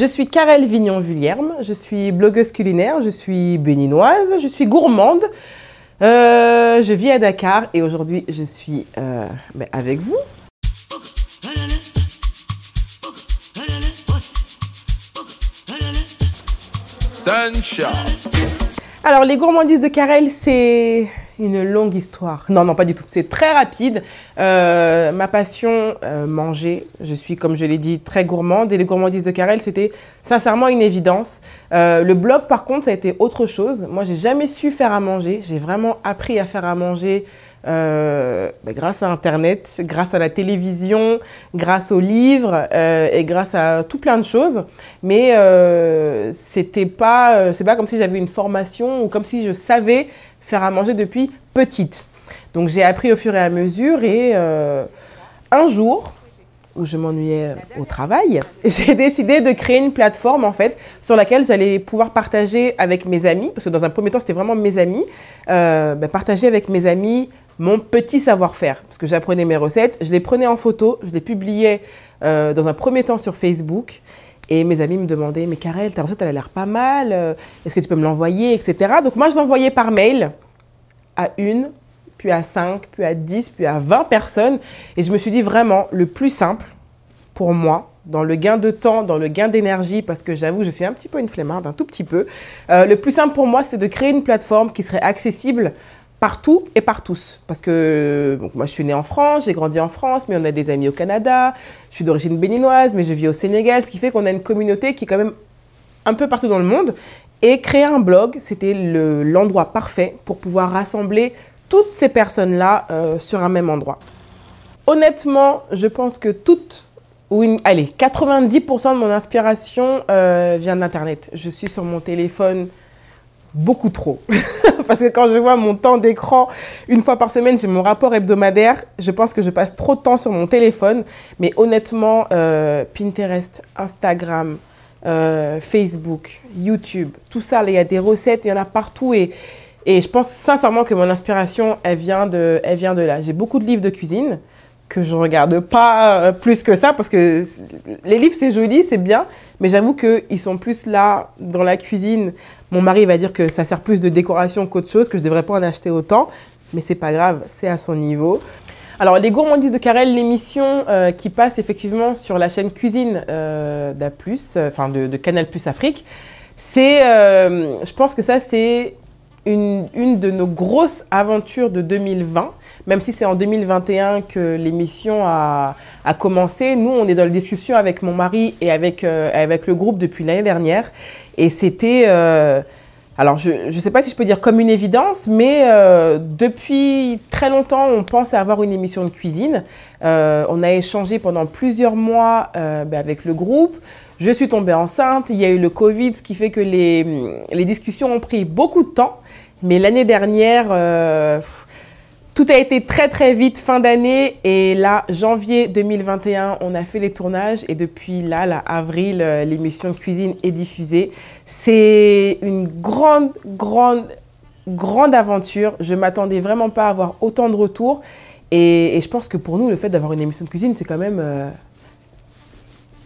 Je suis Karel Vignon-Vulierme, je suis blogueuse culinaire, je suis béninoise, je suis gourmande. Euh, je vis à Dakar et aujourd'hui je suis euh, ben, avec vous. Alors les gourmandises de Karel, c'est une longue histoire. Non, non, pas du tout. C'est très rapide. Euh, ma passion, euh, manger. Je suis, comme je l'ai dit, très gourmande. Et les gourmandises de Carrel, c'était sincèrement une évidence. Euh, le blog, par contre, ça a été autre chose. Moi, j'ai jamais su faire à manger. J'ai vraiment appris à faire à manger euh, ben, grâce à Internet, grâce à la télévision, grâce aux livres euh, et grâce à tout plein de choses. Mais euh, c'était pas, euh, c'est pas comme si j'avais une formation ou comme si je savais faire à manger depuis petite. Donc j'ai appris au fur et à mesure et un jour où je m'ennuyais au travail, j'ai décidé de créer une plateforme en fait sur laquelle j'allais pouvoir partager avec mes amis, parce que dans un premier temps c'était vraiment mes amis, ben, partager avec mes amis mon petit savoir-faire, parce que j'apprenais mes recettes, je les prenais en photo, je les publiais euh, dans un premier temps sur Facebook. Et mes amis me demandaient, mais Karel, ta recette, elle a l'air pas mal, euh, est-ce que tu peux me l'envoyer, etc. Donc moi, je l'envoyais par mail à une, puis à cinq, puis à dix, puis à vingt personnes. Et je me suis dit vraiment, le plus simple pour moi, dans le gain de temps, dans le gain d'énergie, parce que j'avoue, je suis un petit peu une flemmarde, un tout petit peu, euh, le plus simple pour moi, c'était de créer une plateforme qui serait accessible partout et par tous. Parce que moi, je suis née en France, j'ai grandi en France, mais on a des amis au Canada. Je suis d'origine béninoise, mais je vis au Sénégal, ce qui fait qu'on a une communauté qui est quand même un peu partout dans le monde. Et créer un blog, c'était l'endroit parfait pour pouvoir rassembler toutes ces personnes-là euh, sur un même endroit. Honnêtement, je pense que toutes, ou allez, 90% de mon inspiration euh, vient d'Internet. Je suis sur mon téléphone beaucoup trop. parce que quand je vois mon temps d'écran, une fois par semaine, c'est mon rapport hebdomadaire, je pense que je passe trop de temps sur mon téléphone. Mais honnêtement, euh, Pinterest, Instagram, euh, Facebook, YouTube, tout ça, il y a des recettes, il y en a partout. Et, et je pense sincèrement que mon inspiration, elle vient de, elle vient de là. J'ai beaucoup de livres de cuisine que je regarde pas euh, plus que ça parce que les livres c'est joli, c'est bien, mais j'avoue qu'ils sont plus là dans la cuisine. Mon mari va dire que ça sert plus de décoration qu'autre chose, que je devrais pas en acheter autant, mais c'est pas grave, c'est à son niveau. Alors, Les Gourmandises de Carel, l'émission euh, qui passe effectivement sur la chaîne Cuisine euh, d'A+, euh, enfin de, Canal Plus Afrique, c'est, je pense que ça, c'est une, de nos grosses aventures de 2020, même si c'est en 2021 que l'émission a, commencé. Nous, on est dans la discussion avec mon mari et avec, euh, avec le groupe depuis l'année dernière. Et c'était... Euh, alors je ne sais pas si je peux dire comme une évidence, mais euh, depuis très longtemps, on pense à avoir une émission de cuisine. Euh, on a échangé pendant plusieurs mois euh, ben, avec le groupe. Je suis tombée enceinte, il y a eu le Covid, ce qui fait que les, les discussions ont pris beaucoup de temps. Mais l'année dernière, euh, tout a été très très vite, fin d'année, et là, janvier 2021, on a fait les tournages, et depuis là, là avril, euh, l'émission de Cuisine est diffusée. C'est une grande, grande, grande aventure. Je m'attendais vraiment pas à avoir autant de retours, et, je pense que pour nous, le fait d'avoir une émission de cuisine, c'est quand même... Euh,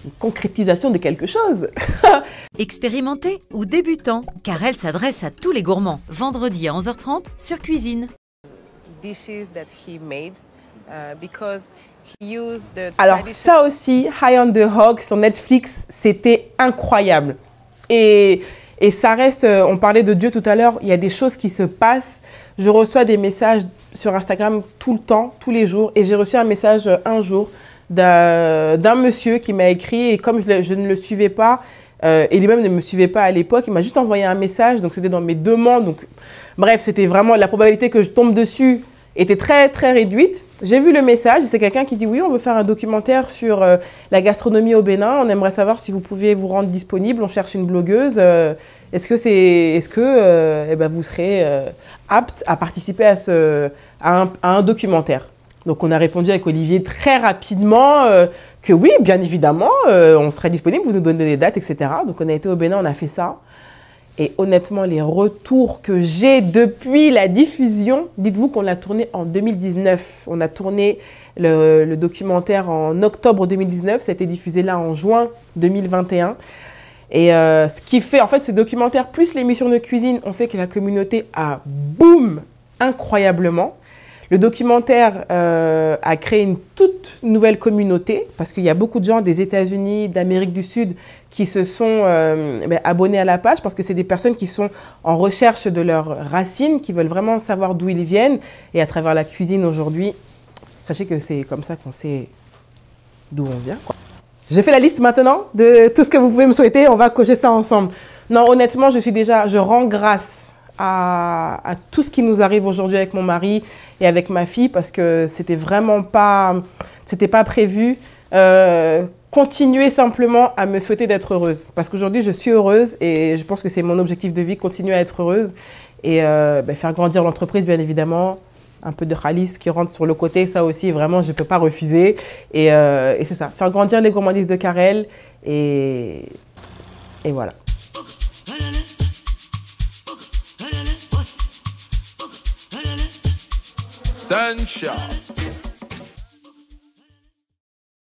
une concrétisation de quelque chose. Expérimenté ou débutant, car elle s'adresse à tous les gourmands. Vendredi à 11h30 sur Cuisine. Alors ça aussi, High on the Hog sur Netflix, c'était incroyable. Et et ça reste, euh, on parlait de Dieu tout à l'heure, il y a des choses qui se passent. Je reçois des messages sur Instagram tout le temps, tous les jours. Et j'ai reçu un message euh, un jour d'un monsieur qui m'a écrit. Et comme je, ne le suivais pas, euh, et lui-même ne me suivait pas à l'époque, il m'a juste envoyé un message. Donc c'était dans mes demandes. Donc, bref, c'était vraiment la probabilité que je tombe dessus était très très réduite. J'ai vu le message, c'est quelqu'un qui dit oui, on veut faire un documentaire sur euh, la gastronomie au Bénin, on aimerait savoir si vous pouviez vous rendre disponible, on cherche une blogueuse. Euh, est-ce que, c'est est -ce que euh, eh ben vous serez apte à participer à, ce, un, à un, documentaire Donc on a répondu avec Olivier très rapidement que oui, bien évidemment, on serait disponible, vous nous donnez des dates, etc. Donc on a été au Bénin, on a fait ça. Et honnêtement, les retours que j'ai depuis la diffusion, dites-vous qu'on l'a tourné en 2019. On a tourné le, documentaire en octobre 2019, ça a été diffusé là en juin 2021. Et euh, ce qui fait, en fait, ce documentaire plus l'émission de cuisine ont fait que la communauté a boom incroyablement. Le documentaire euh, a créé une toute nouvelle communauté parce qu'il y a beaucoup de gens des États-Unis, d'Amérique du Sud qui se sont euh, ben, abonnés à la page parce que c'est des personnes qui sont en recherche de leurs racines, qui veulent vraiment savoir d'où ils viennent. Et à travers la cuisine aujourd'hui, sachez que c'est comme ça qu'on sait d'où on vient. J'ai fait la liste maintenant de tout ce que vous pouvez me souhaiter. On va cocher ça ensemble. Non, honnêtement, je suis déjà, je rends grâce à, tout ce qui nous arrive aujourd'hui avec mon mari et avec ma fille parce que c'était vraiment pas, c'était pas prévu. Euh, continuer simplement à me souhaiter d'être heureuse parce qu'aujourd'hui je suis heureuse et je pense que c'est mon objectif de vie, continuer à être heureuse et euh, ben, faire grandir l'entreprise bien évidemment. Un peu de Khalis qui rentre sur le côté, ça aussi vraiment je ne peux pas refuser. Et, euh, et c'est ça, faire grandir les gourmandises de Carrel et, et voilà. essential.